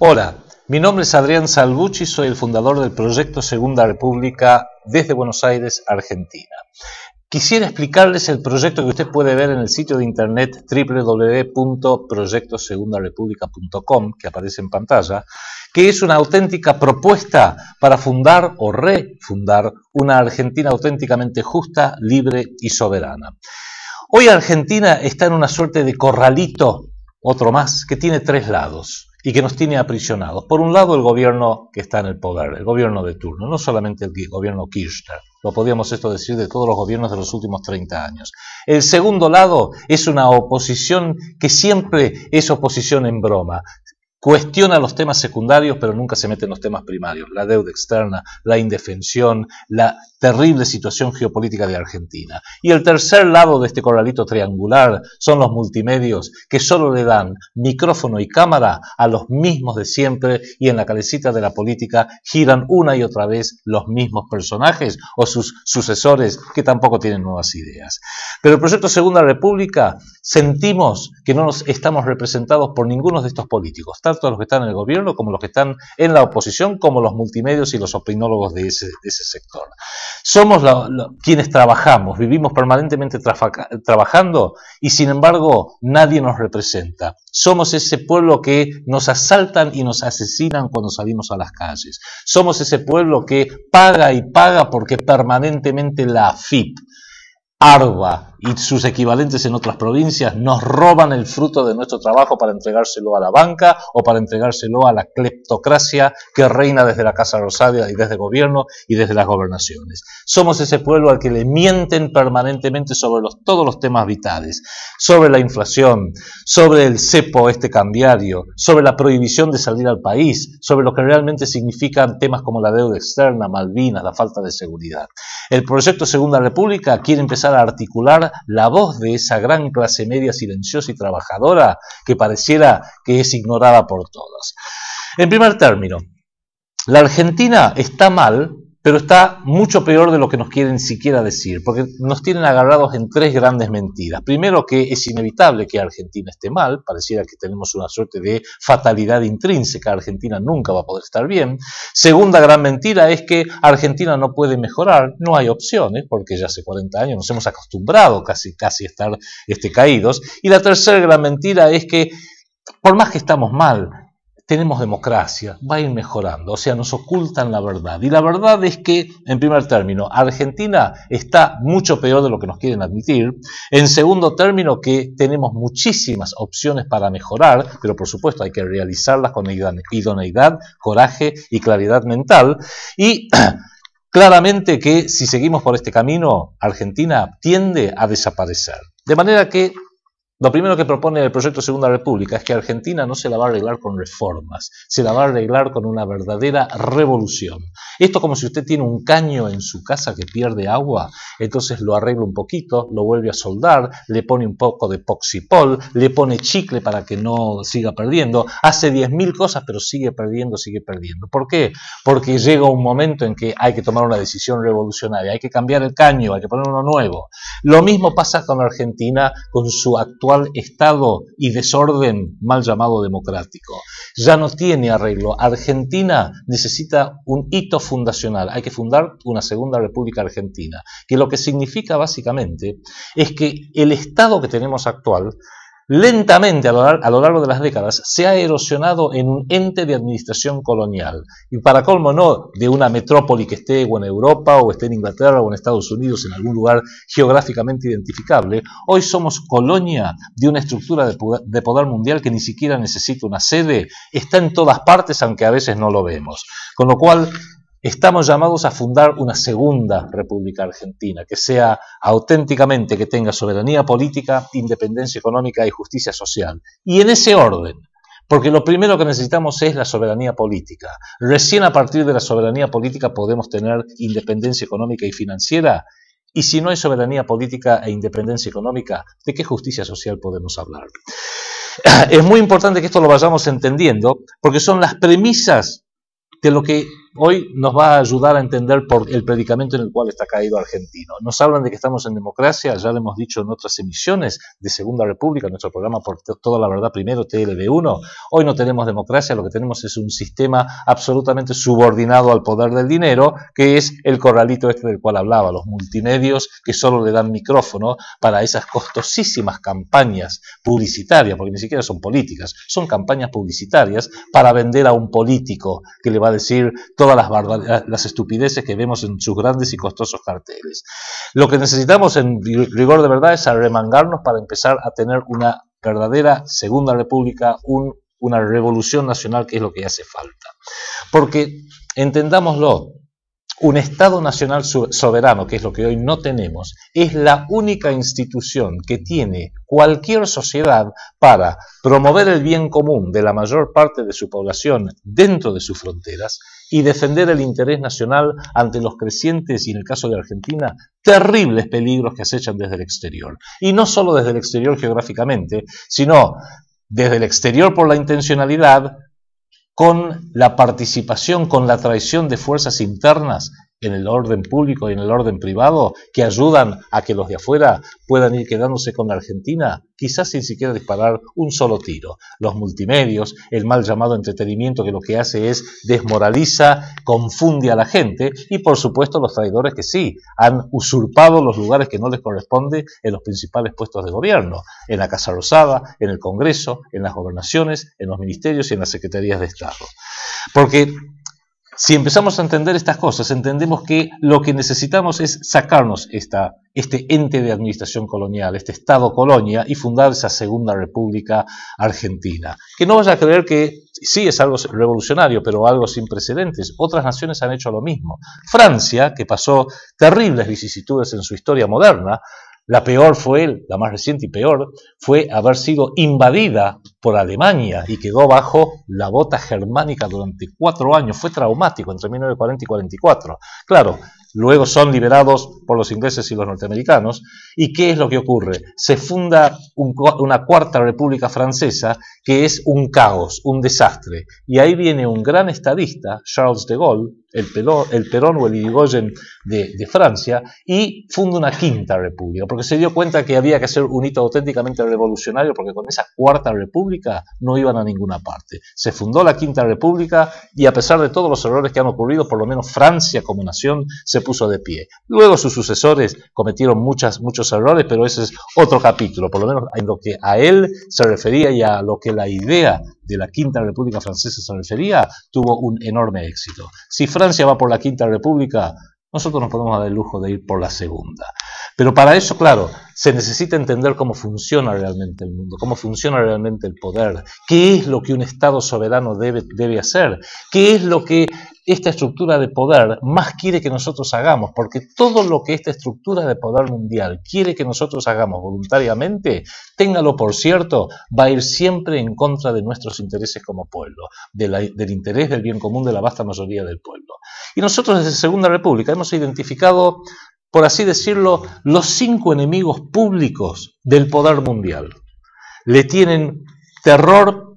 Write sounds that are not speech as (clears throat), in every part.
Hola, mi nombre es Adrián Salvucci, soy el fundador del proyecto Segunda República desde Buenos Aires, Argentina. Quisiera explicarles el proyecto que usted puede ver en el sitio de internet www.proyectosegundarepublica.com, que aparece en pantalla, que es una auténtica propuesta para fundar o refundar una Argentina auténticamente justa, libre y soberana. Hoy Argentina está en una suerte de corralito, otro más, que tiene tres lados y que nos tiene aprisionados. Por un lado, el gobierno que está en el poder, el gobierno de turno, no solamente el gobierno Kirchner, lo podríamos esto decir de todos los gobiernos de los últimos 30 años. El segundo lado es una oposición que siempre es oposición en broma, cuestiona los temas secundarios, pero nunca se mete en los temas primarios, la deuda externa, la indefensión, la terrible situación geopolítica de Argentina. Y el tercer lado de este coralito triangular son los multimedios, que solo le dan micrófono y cámara a los mismos de siempre y en la calecita de la política giran una y otra vez los mismos personajes o sus sucesores que tampoco tienen nuevas ideas. Pero el proyecto Segunda República sentimos que no nos estamos representados por ninguno de estos políticos tanto los que están en el gobierno como los que están en la oposición, como los multimedios y los opinólogos de ese, sector. Somos quienes trabajamos, vivimos permanentemente trabajando y sin embargo nadie nos representa. Somos ese pueblo que nos asaltan y nos asesinan cuando salimos a las calles. Somos ese pueblo que paga y paga porque permanentemente la AFIP, ARBA, y sus equivalentes en otras provincias nos roban el fruto de nuestro trabajo para entregárselo a la banca o para entregárselo a la cleptocracia que reina desde la Casa Rosaria y desde el gobierno y desde las gobernaciones. Somos ese pueblo al que le mienten permanentemente sobre los, todos los temas vitales, sobre la inflación, sobre el cepo este cambiario, sobre la prohibición de salir al país, sobre lo que realmente significan temas como la deuda externa, Malvinas, la falta de seguridad. El proyecto Segunda República quiere empezar a articular la voz de esa gran clase media silenciosa y trabajadora que pareciera que es ignorada por todas. En primer término, la Argentina está mal pero está mucho peor de lo que nos quieren siquiera decir, porque nos tienen agarrados en tres grandes mentiras. Primero, que es inevitable que Argentina esté mal, pareciera que tenemos una suerte de fatalidad intrínseca, Argentina nunca va a poder estar bien. Segunda gran mentira es que Argentina no puede mejorar, no hay opciones, porque ya hace 40 años nos hemos acostumbrado casi, casi a estar este, caídos. Y la tercera gran mentira es que por más que estamos mal tenemos democracia, va a ir mejorando, o sea, nos ocultan la verdad. Y la verdad es que, en primer término, Argentina está mucho peor de lo que nos quieren admitir. En segundo término, que tenemos muchísimas opciones para mejorar, pero por supuesto hay que realizarlas con idoneidad, coraje y claridad mental. Y (clears throat) claramente que si seguimos por este camino, Argentina tiende a desaparecer. De manera que lo primero que propone el proyecto Segunda República es que Argentina no se la va a arreglar con reformas, se la va a arreglar con una verdadera revolución. Esto como si usted tiene un caño en su casa que pierde agua, entonces lo arregla un poquito, lo vuelve a soldar, le pone un poco de poxipol, le pone chicle para que no siga perdiendo, hace 10.000 cosas pero sigue perdiendo, sigue perdiendo. ¿Por qué? Porque llega un momento en que hay que tomar una decisión revolucionaria, hay que cambiar el caño, hay que poner uno nuevo. Lo mismo pasa con Argentina, con su actual actual estado y desorden mal llamado democrático. Ya no tiene arreglo. Argentina necesita un hito fundacional. Hay que fundar una segunda república argentina, que lo que significa básicamente es que el estado que tenemos actual lentamente a lo, largo de las décadas se ha erosionado en un ente de administración colonial. Y para colmo no de una metrópoli que esté en Europa o esté en Inglaterra o en Estados Unidos, en algún lugar geográficamente identificable, hoy somos colonia de una estructura de poder mundial que ni siquiera necesita una sede, está en todas partes aunque a veces no lo vemos. Con lo cual estamos llamados a fundar una segunda República Argentina, que sea auténticamente, que tenga soberanía política, independencia económica y justicia social. Y en ese orden, porque lo primero que necesitamos es la soberanía política. Recién a partir de la soberanía política podemos tener independencia económica y financiera. Y si no hay soberanía política e independencia económica, ¿de qué justicia social podemos hablar? Es muy importante que esto lo vayamos entendiendo porque son las premisas de lo que hoy nos va a ayudar a entender por el predicamento en el cual está caído argentino. Nos hablan de que estamos en democracia, ya lo hemos dicho en otras emisiones de Segunda República, nuestro programa por toda la verdad primero, TLB1. Hoy no tenemos democracia, lo que tenemos es un sistema absolutamente subordinado al poder del dinero, que es el corralito este del cual hablaba, los multimedios que solo le dan micrófono para esas costosísimas campañas publicitarias, porque ni siquiera son políticas, son campañas publicitarias para vender a un político que le va a decir todas las, las estupideces que vemos en sus grandes y costosos carteles. Lo que necesitamos en rigor de verdad es arremangarnos para empezar a tener una verdadera Segunda República, una revolución nacional, que es lo que hace falta. Porque, entendámoslo, un Estado nacional soberano, que es lo que hoy no tenemos, es la única institución que tiene cualquier sociedad para promover el bien común de la mayor parte de su población dentro de sus fronteras y defender el interés nacional ante los crecientes, y en el caso de Argentina, terribles peligros que acechan desde el exterior. Y no solo desde el exterior geográficamente, sino desde el exterior por la intencionalidad, con la participación, con la traición de fuerzas internas en el orden público y en el orden privado, que ayudan a que los de afuera puedan ir quedándose con Argentina, quizás sin siquiera disparar un solo tiro. Los multimedios, el mal llamado entretenimiento que lo que hace es desmoraliza, confunde a la gente y por supuesto los traidores que sí, han usurpado los lugares que no les corresponde en los principales puestos de gobierno, en la Casa Rosada, en el Congreso, en las gobernaciones, en los ministerios y en las secretarías de Estado. Porque si empezamos a entender estas cosas, entendemos que lo que necesitamos es sacarnos esta, este ente de administración colonial, este Estado colonia, y fundar esa Segunda República Argentina. Que no vaya a creer que sí es algo revolucionario, pero algo sin precedentes. Otras naciones han hecho lo mismo. Francia, que pasó terribles vicisitudes en su historia moderna, la peor fue, la más reciente y peor, fue haber sido invadida por Alemania y quedó bajo la bota germánica durante cuatro años. Fue traumático entre 1940 y 44. Claro, luego son liberados por los ingleses y los norteamericanos. ¿Y qué es lo que ocurre? Se funda una cuarta república francesa que es un caos, un desastre. Y ahí viene un gran estadista, Charles de Gaulle, el, Perón, o el Irigoyen de, Francia, y fundó una quinta república, porque se dio cuenta que había que hacer un hito auténticamente revolucionario, porque con esa cuarta república no iban a ninguna parte. Se fundó la quinta república y a pesar de todos los errores que han ocurrido, por lo menos Francia como nación se puso de pie. Luego sus sucesores cometieron muchas, muchos errores, pero ese es otro capítulo, por lo menos en lo que a él se refería y a lo que la idea de la Quinta República Francesa se refería, tuvo un enorme éxito. Si Francia va por la Quinta República, nosotros nos podemos dar el lujo de ir por la segunda. Pero para eso, claro, se necesita entender cómo funciona realmente el mundo, cómo funciona realmente el poder, qué es lo que un Estado soberano debe, debe hacer, qué es lo que esta estructura de poder más quiere que nosotros hagamos, porque todo lo que esta estructura de poder mundial quiere que nosotros hagamos voluntariamente, téngalo por cierto, va a ir siempre en contra de nuestros intereses como pueblo, del interés del bien común de la vasta mayoría del pueblo. Y nosotros desde Segunda República hemos identificado, por así decirlo, los cinco enemigos públicos del poder mundial. Le tienen terror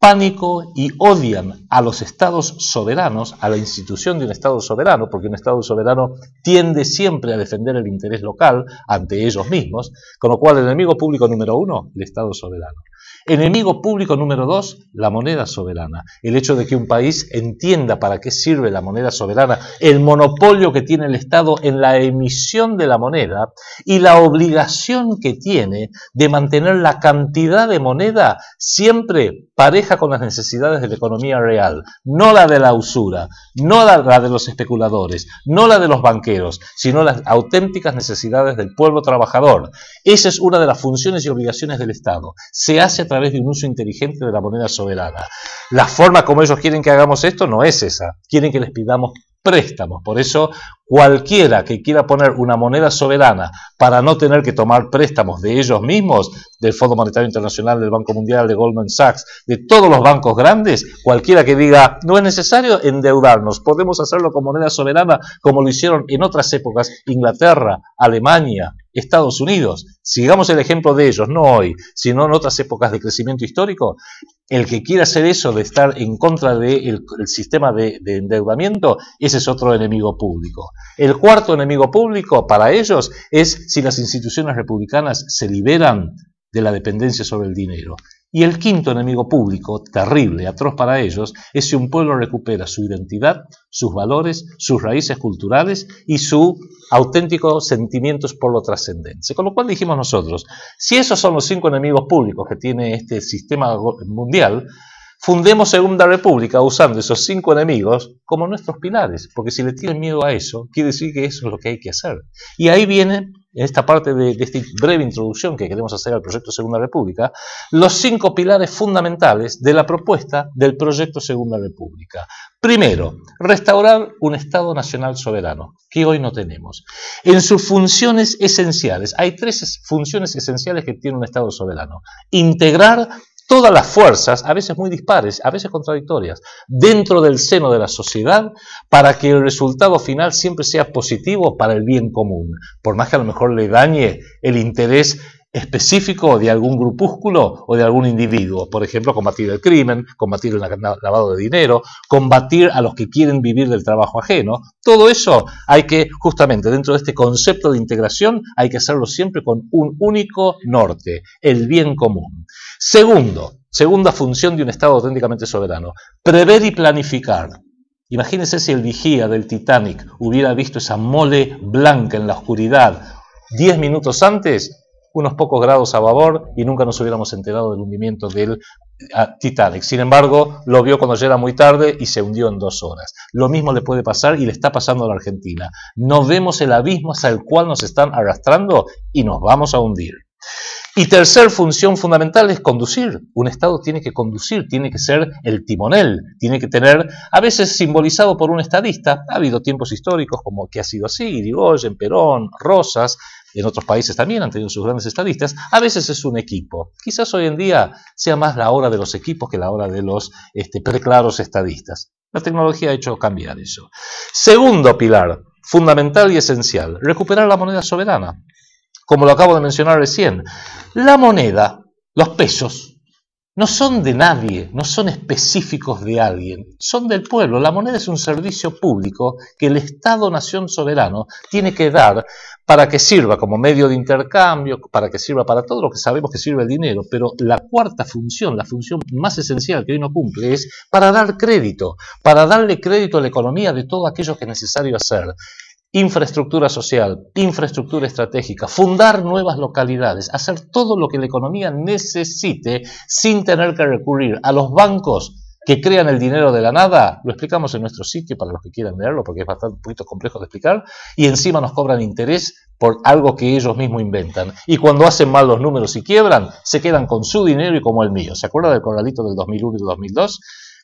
pánico y odian a los estados soberanos, a la institución de un estado soberano, porque un estado soberano tiende siempre a defender el interés local ante ellos mismos, con lo cual el enemigo público número uno, el estado soberano. Enemigo público número dos, la moneda soberana. El hecho de que un país entienda para qué sirve la moneda soberana, el monopolio que tiene el Estado en la emisión de la moneda y la obligación que tiene de mantener la cantidad de moneda siempre pareja con las necesidades de la economía real, no la de la usura, no la, de los especuladores, no la de los banqueros, sino las auténticas necesidades del pueblo trabajador. Esa es una de las funciones y obligaciones del Estado. Se hace a través de un uso inteligente de la moneda soberana. La forma como ellos quieren que hagamos esto no es esa. Quieren que les pidamos préstamos. Por eso, cualquiera que quiera poner una moneda soberana para no tener que tomar préstamos de ellos mismos, del Fondo Monetario Internacional, del Banco Mundial, de Goldman Sachs, de todos los bancos grandes, cualquiera que diga, no es necesario endeudarnos, podemos hacerlo con moneda soberana como lo hicieron en otras épocas Inglaterra, Alemania, Estados Unidos. Sigamos el ejemplo de ellos, no hoy, sino en otras épocas de crecimiento histórico. El que quiera hacer eso de estar en contra del el sistema de, endeudamiento, ese es otro enemigo público. El cuarto enemigo público para ellos es si las instituciones republicanas se liberan de la dependencia sobre el dinero. Y el quinto enemigo público, terrible, atroz para ellos, es si un pueblo recupera su identidad, sus valores, sus raíces culturales y sus auténticos sentimientos por lo trascendente. Con lo cual dijimos nosotros, si esos son los cinco enemigos públicos que tiene este sistema mundial, fundemos Segunda República usando esos cinco enemigos como nuestros pilares, porque si le tienen miedo a eso, quiere decir que eso es lo que hay que hacer. Y ahí viene en esta parte de, esta breve introducción que queremos hacer al proyecto Segunda República, los cinco pilares fundamentales de la propuesta del proyecto Segunda República. Primero, restaurar un Estado Nacional soberano, que hoy no tenemos. En sus funciones esenciales, hay tres funciones esenciales que tiene un Estado soberano. Integrar, todas las fuerzas, a veces muy dispares, a veces contradictorias, dentro del seno de la sociedad para que el resultado final siempre sea positivo para el bien común, por más que a lo mejor le dañe el interés específico de algún grupúsculo o de algún individuo. Por ejemplo, combatir el crimen, combatir el lavado de dinero, combatir a los que quieren vivir del trabajo ajeno. Todo eso hay que, justamente dentro de este concepto de integración, hay que hacerlo siempre con un único norte, el bien común. Segundo, segunda función de un Estado auténticamente soberano, prever y planificar. Imagínense si el vigía del Titanic hubiera visto esa mole blanca en la oscuridad 10 minutos antes, unos pocos grados a babor y nunca nos hubiéramos enterado del hundimiento del ah, Titanic. Sin embargo, lo vio cuando ya era muy tarde y se hundió en dos horas. Lo mismo le puede pasar y le está pasando a la Argentina. No vemos el abismo hasta el cual nos están arrastrando y nos vamos a hundir. Y tercer función fundamental es conducir. Un Estado tiene que conducir, tiene que ser el timonel, tiene que tener, a veces simbolizado por un estadista, ha habido tiempos históricos como que ha sido así, Irigoyen, Perón, Rosas, en otros países también han tenido sus grandes estadistas, a veces es un equipo. Quizás hoy en día sea más la hora de los equipos que la hora de los este, preclaros estadistas. La tecnología ha hecho cambiar eso. Segundo pilar, fundamental y esencial, recuperar la moneda soberana como lo acabo de mencionar recién. La moneda, los pesos, no son de nadie, no son específicos de alguien, son del pueblo. La moneda es un servicio público que el Estado-Nación soberano tiene que dar para que sirva como medio de intercambio, para que sirva para todo lo que sabemos que sirve el dinero. Pero la cuarta función, la función más esencial que hoy no cumple, es para dar crédito, para darle crédito a la economía de todo aquello que es necesario hacer infraestructura social, infraestructura estratégica, fundar nuevas localidades, hacer todo lo que la economía necesite sin tener que recurrir a los bancos que crean el dinero de la nada, lo explicamos en nuestro sitio para los que quieran leerlo, porque es bastante poquito complejo de explicar, y encima nos cobran interés por algo que ellos mismos inventan. Y cuando hacen mal los números y quiebran, se quedan con su dinero y como el mío. ¿Se acuerda del corralito del 2001 y del 2002?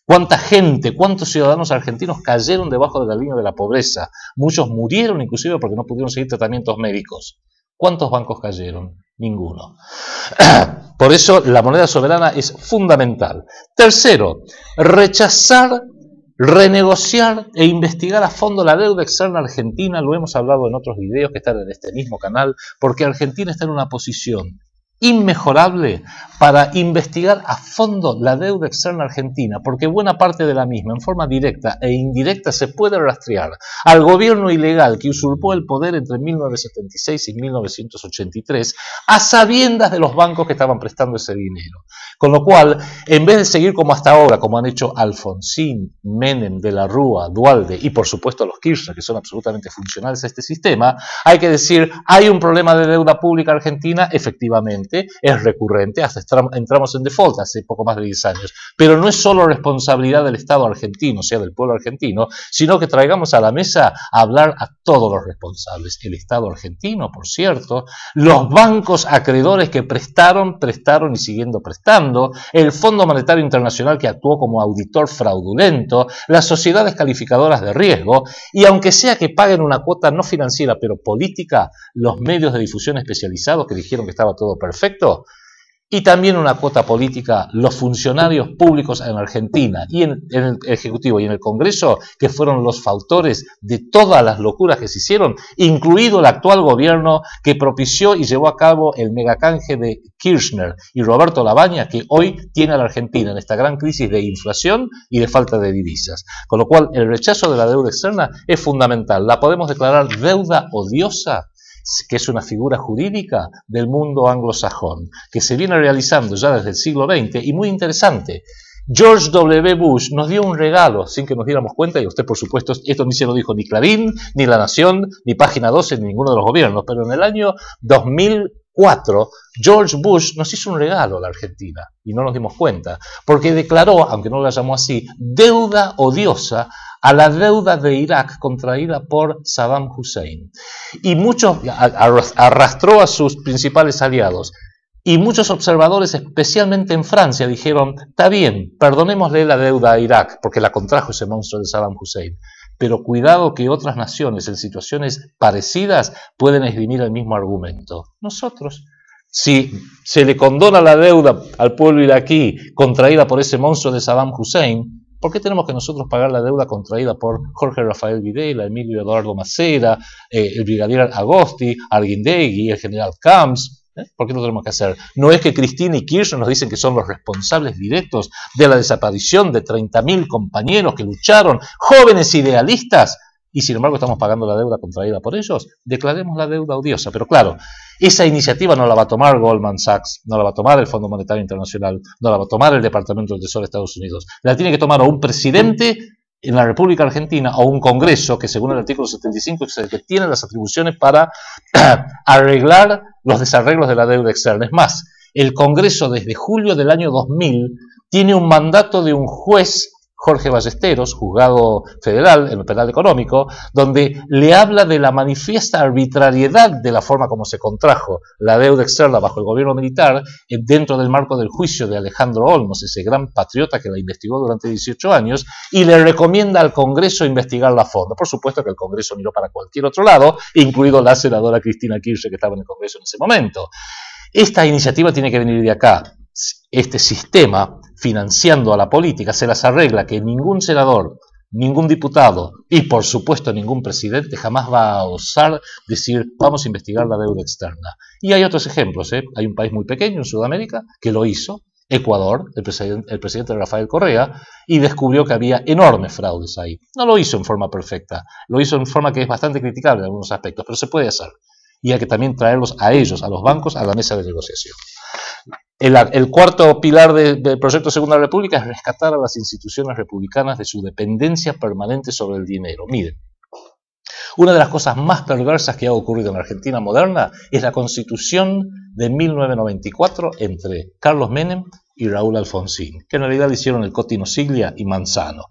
cuánta gente, cuántos ciudadanos argentinos cayeron debajo de la línea de la pobreza. Muchos murieron inclusive porque no pudieron seguir tratamientos médicos. ¿Cuántos bancos cayeron? Ninguno. (clears throat) Por eso la moneda soberana es fundamental. Tercero, rechazar, renegociar e investigar a fondo la deuda externa argentina. Lo hemos hablado en otros videos que están en este mismo canal, porque Argentina está en una posición inmejorable para investigar a fondo la deuda externa argentina, porque buena parte de la misma, en forma directa e indirecta, se puede rastrear al gobierno ilegal que usurpó el poder entre 1976 y 1983, a sabiendas de los bancos que estaban prestando ese dinero. Con lo cual, en vez de seguir como hasta ahora, como han hecho Alfonsín, Menem, De la Rúa, Dualde y por supuesto los Kirchner, que son absolutamente funcionales a este sistema, hay que decir, hay un problema de deuda pública argentina, efectivamente es recurrente, hasta entramos en default hace poco más de 10 años. Pero no es solo responsabilidad del Estado argentino, o sea, del pueblo argentino, sino que traigamos a la mesa a hablar a todos los responsables. El Estado argentino, por cierto, los bancos acreedores que prestaron, prestaron y siguiendo prestando, el Fondo Monetario Internacional que actuó como auditor fraudulento, las sociedades calificadoras de riesgo, y aunque sea que paguen una cuota no financiera, pero política, los medios de difusión especializados que dijeron que estaba todo perfecto, perfecto, y también una cuota política, los funcionarios públicos en Argentina y en, en, el Ejecutivo y en el Congreso, que fueron los fautores de todas las locuras que se hicieron, incluido el actual gobierno que propició y llevó a cabo el megacanje de Kirchner y Roberto Labaña, que hoy tiene a la Argentina en esta gran crisis de inflación y de falta de divisas. Con lo cual, el rechazo de la deuda externa es fundamental. La podemos declarar deuda odiosa que es una figura jurídica del mundo anglosajón, que se viene realizando ya desde el siglo XX y muy interesante. George W. Bush nos dio un regalo sin que nos diéramos cuenta, y usted por supuesto, esto ni se lo dijo ni Clarín, ni La Nación, ni Página 12, ni ninguno de los gobiernos, pero en el año 2004 George Bush nos hizo un regalo a la Argentina, y no nos dimos cuenta, porque declaró, aunque no lo llamó así, deuda odiosa a la deuda de Irak contraída por Saddam Hussein. Y muchos arrastró a sus principales aliados. Y muchos observadores, especialmente en Francia, dijeron, está bien, perdonémosle la deuda a Irak, porque la contrajo ese monstruo de Saddam Hussein. Pero cuidado que otras naciones en situaciones parecidas pueden esgrimir el mismo argumento. Nosotros, si se le condona la deuda al pueblo iraquí contraída por ese monstruo de Saddam Hussein, ¿Por qué tenemos que nosotros pagar la deuda contraída por Jorge Rafael Videla, Emilio Eduardo Macera, eh, el brigadier Agosti, Arguindegui, el general Camps? ¿Eh? ¿Por qué lo tenemos que hacer? No es que Cristina y Kirchner nos dicen que son los responsables directos de la desaparición de 30.000 compañeros que lucharon, jóvenes idealistas y sin embargo estamos pagando la deuda contraída por ellos, declaremos la deuda odiosa. Pero claro, esa iniciativa no la va a tomar Goldman Sachs, no la va a tomar el Fondo Monetario Internacional, no la va a tomar el Departamento del Tesoro de Estados Unidos. La tiene que tomar o un presidente en la República Argentina o un Congreso que según el artículo 75 que tiene las atribuciones para (clears throat) arreglar los desarreglos de la deuda externa. Es más, el Congreso desde julio del año 2000 tiene un mandato de un juez Jorge Ballesteros, juzgado federal en el penal económico, donde le habla de la manifiesta arbitrariedad de la forma como se contrajo la deuda externa bajo el gobierno militar dentro del marco del juicio de Alejandro Olmos, ese gran patriota que la investigó durante 18 años, y le recomienda al Congreso investigar la fondo. Por supuesto que el Congreso miró para cualquier otro lado, incluido la senadora Cristina Kirchner que estaba en el Congreso en ese momento. Esta iniciativa tiene que venir de acá. Este sistema financiando a la política, se las arregla que ningún senador, ningún diputado y por supuesto ningún presidente jamás va a osar decir vamos a investigar la deuda externa. Y hay otros ejemplos, ¿eh? hay un país muy pequeño en Sudamérica que lo hizo, Ecuador, el, el, presidente Rafael Correa, y descubrió que había enormes fraudes ahí. No lo hizo en forma perfecta, lo hizo en forma que es bastante criticable en algunos aspectos, pero se puede hacer. Y hay que también traerlos a ellos, a los bancos, a la mesa de negociación. El, cuarto pilar del proyecto Segunda República es rescatar a las instituciones republicanas de su dependencia permanente sobre el dinero. Miren, una de las cosas más perversas que ha ocurrido en la Argentina moderna es la constitución de 1994 entre Carlos Menem y Raúl Alfonsín, que en realidad le hicieron el Cotino Siglia y Manzano,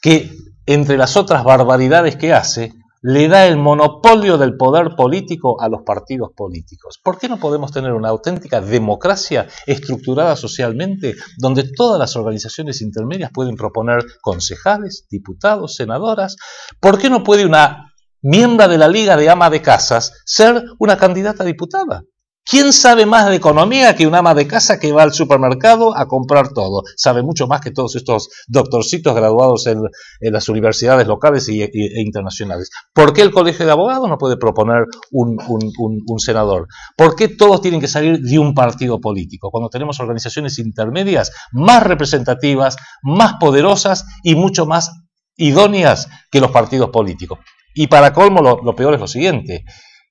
que entre las otras barbaridades que hace, le da el monopolio del poder político a los partidos políticos. ¿Por qué no podemos tener una auténtica democracia estructurada socialmente donde todas las organizaciones intermedias pueden proponer concejales, diputados, senadoras? ¿Por qué no puede una miembro de la Liga de Ama de Casas ser una candidata a diputada? ¿Quién sabe más de economía que un ama de casa que va al supermercado a comprar todo? Sabe mucho más que todos estos doctorcitos graduados en, las universidades locales e internacionales. ¿Por qué el colegio de abogados no puede proponer un, senador? ¿Por qué todos tienen que salir de un partido político? Cuando tenemos organizaciones intermedias más representativas, más poderosas y mucho más idóneas que los partidos políticos. Y para colmo, lo peor es lo siguiente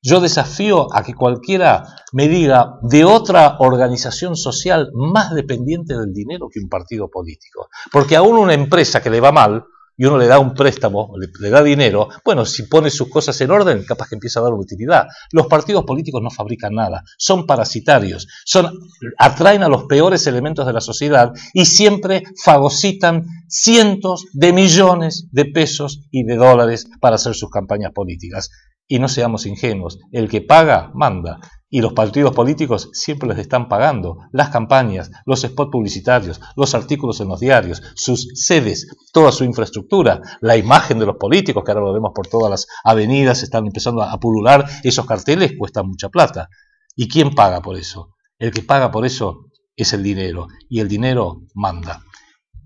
yo desafío a que cualquiera me diga de otra organización social más dependiente del dinero que un partido político. Porque aún una empresa que le va mal y uno le da un préstamo, le, da dinero, bueno, si pone sus cosas en orden, capaz que empieza a dar utilidad. Los partidos políticos no fabrican nada, son parasitarios, son, atraen a los peores elementos de la sociedad y siempre fagocitan cientos de millones de pesos y de dólares para hacer sus campañas políticas. Y no seamos ingenuos, el que paga, manda. Y los partidos políticos siempre les están pagando. Las campañas, los spots publicitarios, los artículos en los diarios, sus sedes, toda su infraestructura, la imagen de los políticos, que ahora lo vemos por todas las avenidas, están empezando a pulular, esos carteles cuestan mucha plata. ¿Y quién paga por eso? El que paga por eso es el dinero. Y el dinero manda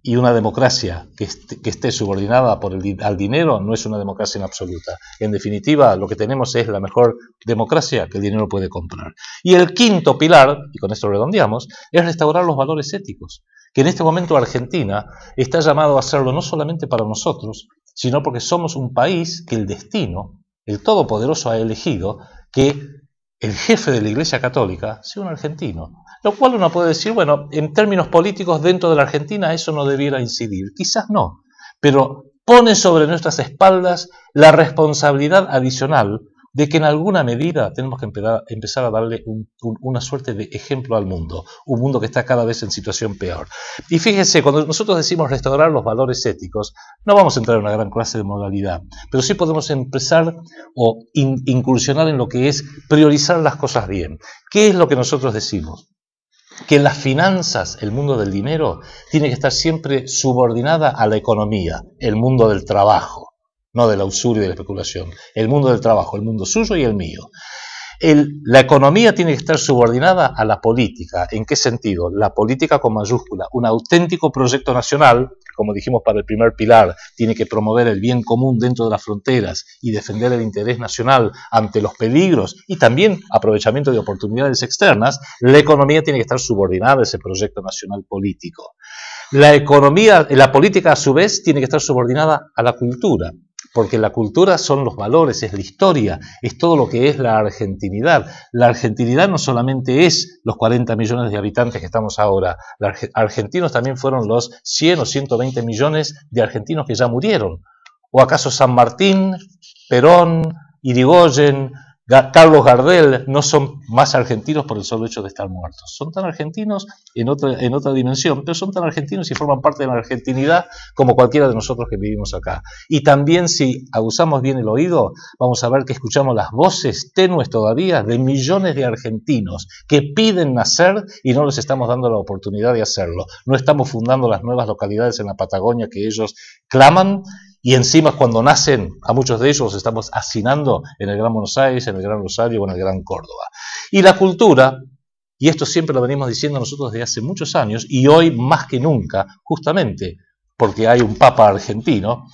y una democracia que, esté subordinada por al dinero no es una democracia en absoluta. En definitiva, lo que tenemos es la mejor democracia que el dinero puede comprar. Y el quinto pilar, y con esto redondeamos, es restaurar los valores éticos, que en este momento Argentina está llamado a hacerlo no solamente para nosotros, sino porque somos un país que el destino, el Todopoderoso ha elegido que el jefe de la Iglesia Católica sea un argentino. Lo cual uno puede decir, bueno, en términos políticos dentro de la Argentina eso no debiera incidir. Quizás no, pero pone sobre nuestras espaldas la responsabilidad adicional de que en alguna medida tenemos que empezar a darle una suerte de ejemplo al mundo, un mundo que está cada vez en situación peor. Y fíjese cuando nosotros decimos restaurar los valores éticos, no vamos a entrar en una gran clase de modalidad, pero sí podemos empezar o incursionar en lo que es priorizar las cosas bien. ¿Qué es lo que nosotros decimos? que las finanzas, el mundo del dinero, tiene que estar siempre subordinada a la economía, el mundo del trabajo, no del la y de la especulación, el mundo del trabajo, el mundo suyo y el mío la economía tiene que estar subordinada a la política. ¿En qué sentido? La política con mayúscula. Un auténtico proyecto nacional, como dijimos para el primer pilar, tiene que promover el bien común dentro de las fronteras y defender el interés nacional ante los peligros y también aprovechamiento de oportunidades externas. La economía tiene que estar subordinada a ese proyecto nacional político. La economía, la política a su vez tiene que estar subordinada a la cultura porque la cultura son los valores, es la historia, es todo lo que es la argentinidad. La argentinidad no solamente es los 40 millones de habitantes que estamos ahora, los argentinos también fueron los 100 o 120 millones de argentinos que ya murieron. ¿O acaso San Martín, Perón, Irigoyen, Carlos Gardel no son más argentinos por el solo hecho de estar muertos. Son tan argentinos en otra, en otra dimensión, pero son tan argentinos y forman parte de la argentinidad como cualquiera de nosotros que vivimos acá. Y también si abusamos bien el oído, vamos a ver que escuchamos las voces tenues todavía de millones de argentinos que piden nacer y no les estamos dando la oportunidad de hacerlo. No estamos fundando las nuevas localidades en la Patagonia que ellos claman y encima cuando nacen, a muchos de ellos los estamos hacinando en el Gran Buenos Aires, en el Gran Rosario o en el Gran Córdoba. Y la cultura, y esto siempre lo venimos diciendo nosotros desde hace muchos años, y hoy más que nunca, justamente porque hay un Papa argentino,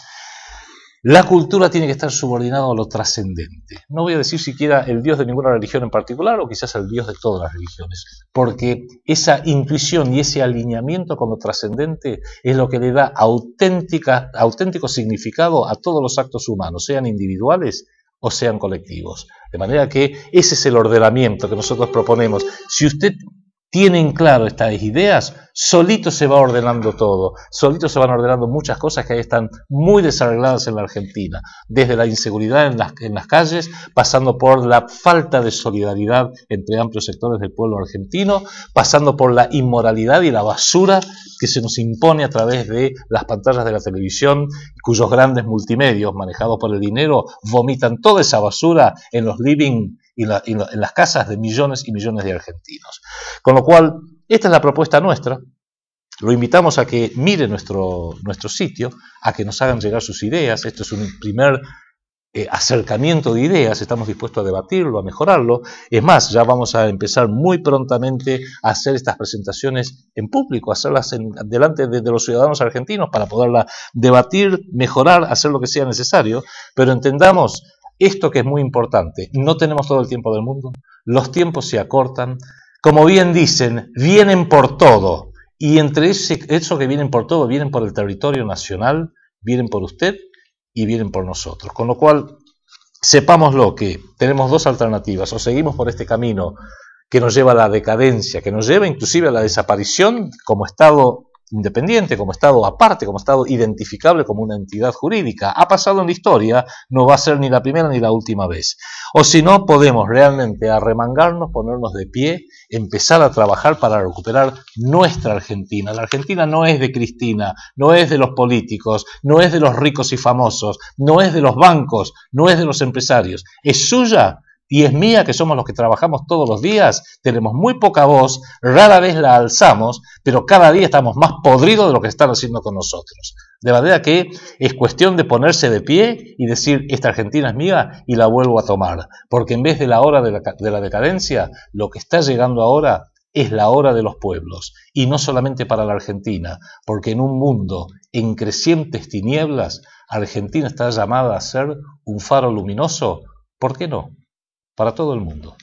la cultura tiene que estar subordinada a lo trascendente. No voy a decir siquiera el Dios de ninguna religión en particular o quizás el Dios de todas las religiones, porque esa intuición y ese alineamiento con lo trascendente es lo que le da auténtica, auténtico significado a todos los actos humanos, sean individuales o sean colectivos. De manera que ese es el ordenamiento que nosotros proponemos. Si usted tienen claro estas ideas, solito se va ordenando todo, solito se van ordenando muchas cosas que están muy desarregladas en la Argentina, desde la inseguridad en las, en las calles, pasando por la falta de solidaridad entre amplios sectores del pueblo argentino, pasando por la inmoralidad y la basura que se nos impone a través de las pantallas de la televisión, cuyos grandes multimedios manejados por el dinero vomitan toda esa basura en los living y, en las casas de millones y millones de argentinos. Con lo cual, esta es la propuesta nuestra. Lo invitamos a que mire nuestro, nuestro sitio, a que nos hagan llegar sus ideas. Esto es un primer eh, acercamiento de ideas, estamos dispuestos a debatirlo, a mejorarlo. Es más, ya vamos a empezar muy prontamente a hacer estas presentaciones en público, a hacerlas delante de, de, los ciudadanos argentinos para poderla debatir, mejorar, hacer lo que sea necesario, pero entendamos esto que es muy importante, no tenemos todo el tiempo del mundo, los tiempos se acortan, como bien dicen, vienen por todo, y entre ese, eso que vienen por todo, vienen por el territorio nacional, vienen por usted y vienen por nosotros. Con lo cual, sepámoslo que tenemos dos alternativas, o seguimos por este camino que nos lleva a la decadencia, que nos lleva inclusive a la desaparición como Estado independiente, como Estado aparte, como Estado identificable como una entidad jurídica. Ha pasado en la historia, no va a ser ni la primera ni la última vez. O si no, podemos realmente arremangarnos, ponernos de pie, empezar a trabajar para recuperar nuestra Argentina. La Argentina no es de Cristina, no es de los políticos, no es de los ricos y famosos, no es de los bancos, no es de los empresarios. Es suya y es mía que somos los que trabajamos todos los días, tenemos muy poca voz, rara vez la alzamos, pero cada día estamos más podridos de lo que están haciendo con nosotros. De manera que es cuestión de ponerse de pie y decir, esta Argentina es mía y la vuelvo a tomar, porque en vez de la hora de la, decadencia, lo que está llegando ahora es la hora de los pueblos, y no solamente para la Argentina, porque en un mundo en crecientes tinieblas, Argentina está llamada a ser un faro luminoso, ¿por qué no? para todo el mundo.